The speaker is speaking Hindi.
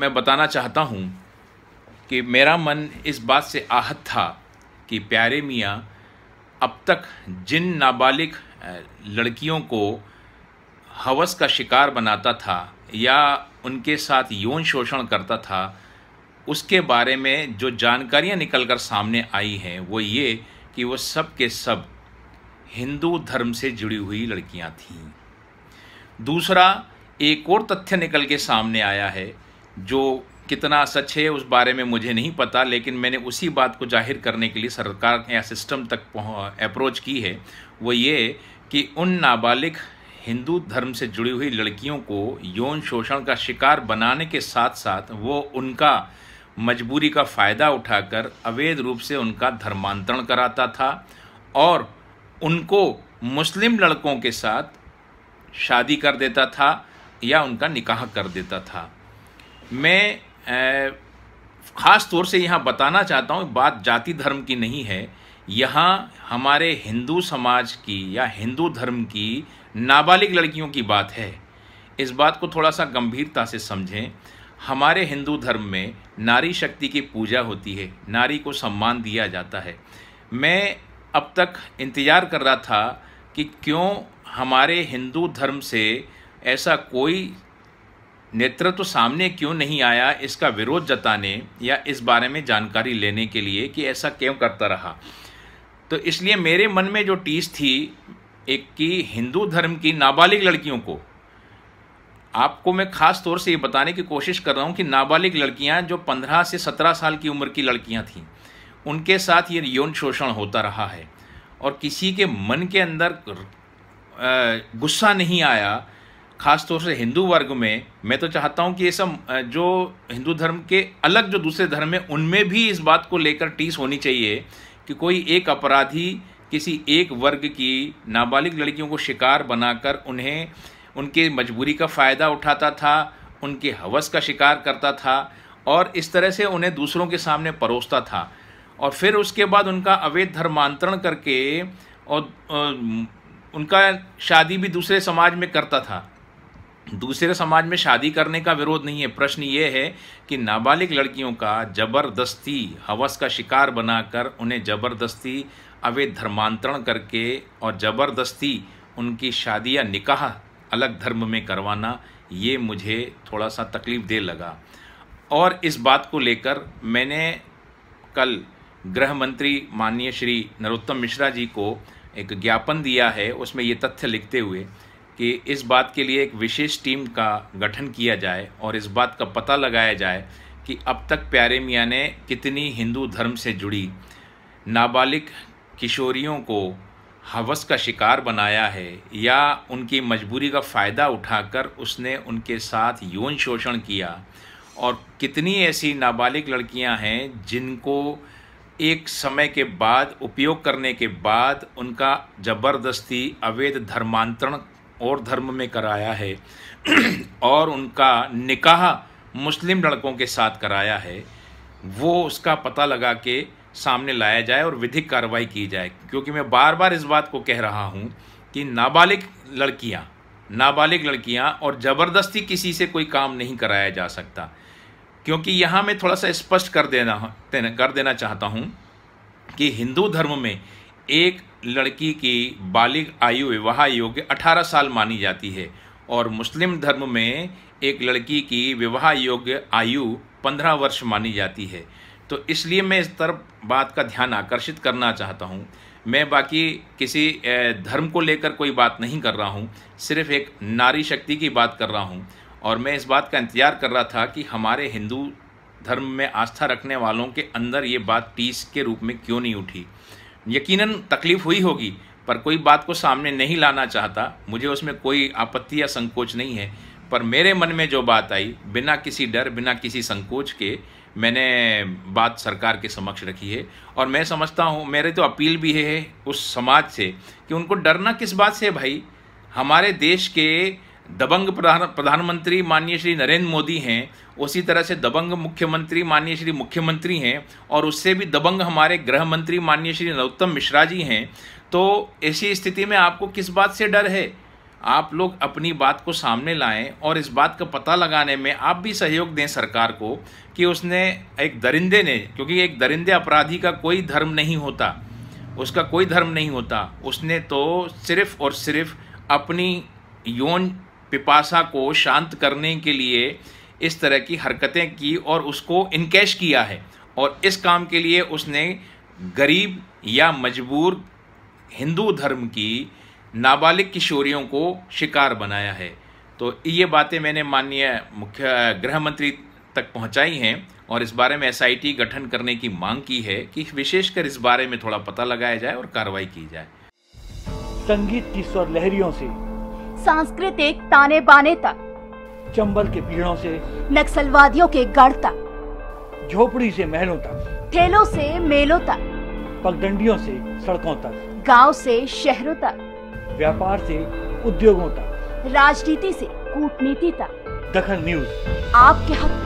मैं बताना चाहता हूँ कि मेरा मन इस बात से आहत था कि प्यारे मियाँ अब तक जिन नाबालिग लड़कियों को हवस का शिकार बनाता था या उनके साथ यौन शोषण करता था उसके बारे में जो जानकारियाँ निकल कर सामने आई हैं वो ये कि वो सब के सब हिंदू धर्म से जुड़ी हुई लड़कियाँ थीं दूसरा एक और तथ्य निकल के सामने आया है जो कितना सच है उस बारे में मुझे नहीं पता लेकिन मैंने उसी बात को जाहिर करने के लिए सरकार या सिस्टम तक अप्रोच की है वो ये कि उन नाबालिग हिंदू धर्म से जुड़ी हुई लड़कियों को यौन शोषण का शिकार बनाने के साथ साथ वो उनका मजबूरी का फ़ायदा उठाकर अवैध रूप से उनका धर्मांतरण कराता था और उनको मुस्लिम लड़कों के साथ शादी कर देता था या उनका निकाह कर देता था मैं ख़ास तौर से यहाँ बताना चाहता हूँ बात जाति धर्म की नहीं है यहाँ हमारे हिंदू समाज की या हिंदू धर्म की नाबालिग लड़कियों की बात है इस बात को थोड़ा सा गंभीरता से समझें हमारे हिंदू धर्म में नारी शक्ति की पूजा होती है नारी को सम्मान दिया जाता है मैं अब तक इंतज़ार कर रहा था कि क्यों हमारे हिंदू धर्म से ऐसा कोई नेतृत्व तो सामने क्यों नहीं आया इसका विरोध जताने या इस बारे में जानकारी लेने के लिए कि ऐसा क्यों करता रहा तो इसलिए मेरे मन में जो टीस थी एक कि हिंदू धर्म की नाबालिग लड़कियों को आपको मैं ख़ास तौर से ये बताने की कोशिश कर रहा हूँ कि नाबालिग लड़कियाँ जो पंद्रह से सत्रह साल की उम्र की लड़कियाँ थीं उनके साथ ये यौन शोषण होता रहा है और किसी के मन के अंदर गुस्सा नहीं आया ख़ास तौर से हिंदू वर्ग में मैं तो चाहता हूं कि ये सब जो हिंदू धर्म के अलग जो दूसरे धर्म हैं उनमें भी इस बात को लेकर टीस होनी चाहिए कि कोई एक अपराधी किसी एक वर्ग की नाबालिग लड़कियों को शिकार बनाकर उन्हें उनके मजबूरी का फ़ायदा उठाता था उनके हवस का शिकार करता था और इस तरह से उन्हें दूसरों के सामने परोसता था और फिर उसके बाद उनका अवैध धर्मांतरण करके और उनका शादी भी दूसरे समाज में करता था दूसरे समाज में शादी करने का विरोध नहीं है प्रश्न ये है कि नाबालिग लड़कियों का ज़बरदस्ती हवस का शिकार बनाकर उन्हें ज़बरदस्ती अवैध धर्मांतरण करके और ज़बरदस्ती उनकी शादी या निकाह अलग धर्म में करवाना ये मुझे थोड़ा सा तकलीफ़ दे लगा और इस बात को लेकर मैंने कल गृह मंत्री माननीय श्री नरोत्तम मिश्रा जी को एक ज्ञापन दिया है उसमें ये तथ्य लिखते हुए कि इस बात के लिए एक विशेष टीम का गठन किया जाए और इस बात का पता लगाया जाए कि अब तक प्यारे मियाँ ने कितनी हिंदू धर्म से जुड़ी नाबालिग किशोरियों को हवस का शिकार बनाया है या उनकी मजबूरी का फ़ायदा उठाकर उसने उनके साथ यौन शोषण किया और कितनी ऐसी नाबालिग लड़कियां हैं जिनको एक समय के बाद उपयोग करने के बाद उनका ज़बरदस्ती अवैध धर्मांतरण और धर्म में कराया है और उनका निकाह मुस्लिम लड़कों के साथ कराया है वो उसका पता लगा के सामने लाया जाए और विधिक कार्रवाई की जाए क्योंकि मैं बार बार इस बात को कह रहा हूँ कि नाबालिग लड़कियाँ नाबालिग लड़कियाँ और ज़बरदस्ती किसी से कोई काम नहीं कराया जा सकता क्योंकि यहाँ मैं थोड़ा सा स्पष्ट कर देना कर देना चाहता हूँ कि हिंदू धर्म में एक लड़की की बालिग आयु विवाह योग्य 18 साल मानी जाती है और मुस्लिम धर्म में एक लड़की की विवाह योग्य आयु 15 वर्ष मानी जाती है तो इसलिए मैं इस तरफ बात का ध्यान आकर्षित करना चाहता हूँ मैं बाकी किसी धर्म को लेकर कोई बात नहीं कर रहा हूँ सिर्फ एक नारी शक्ति की बात कर रहा हूँ और मैं इस बात का इंतज़ार कर रहा था कि हमारे हिंदू धर्म में आस्था रखने वालों के अंदर ये बात टीस के रूप में क्यों नहीं उठी यकीनन तकलीफ हुई होगी पर कोई बात को सामने नहीं लाना चाहता मुझे उसमें कोई आपत्ति या संकोच नहीं है पर मेरे मन में जो बात आई बिना किसी डर बिना किसी संकोच के मैंने बात सरकार के समक्ष रखी है और मैं समझता हूँ मेरे तो अपील भी है उस समाज से कि उनको डरना किस बात से भाई हमारे देश के दबंग प्रधान प्रधानमंत्री माननीय श्री नरेंद्र मोदी हैं उसी तरह से दबंग मुख्यमंत्री माननीय श्री मुख्यमंत्री हैं और उससे भी दबंग हमारे गृह मंत्री माननीय श्री नरोत्तम मिश्रा जी हैं तो ऐसी स्थिति में आपको किस बात से डर है आप लोग अपनी बात को सामने लाएं और इस बात का पता लगाने में आप भी सहयोग दें सरकार को कि उसने एक दरिंदे ने क्योंकि एक दरिंदे अपराधी का कोई धर्म नहीं होता उसका कोई धर्म नहीं होता उसने तो सिर्फ़ और सिर्फ अपनी यौन पिपासा को शांत करने के लिए इस तरह की हरकतें की और उसको इनकेश किया है और इस काम के लिए उसने गरीब या मजबूर हिंदू धर्म की नाबालिग किशोरियों को शिकार बनाया है तो ये बातें मैंने माननीय मुख्य गृह मंत्री तक पहुंचाई हैं और इस बारे में एसआईटी गठन करने की मांग की है कि विशेषकर इस बारे में थोड़ा पता लगाया जाए और कार्रवाई की जाए संगीत की स्वर लहरियों से सांस्कृतिक ताने बाने तक चंबल के पीड़ों से नक्सलवादियों के गढ़ तक झोपड़ी से महलों तक ठेलों से मेलों तक पगडंडियों से सड़कों तक गांव से शहरों तक व्यापार से उद्योगों तक राजनीति से कूटनीति तक दखन न्यूज आपके हक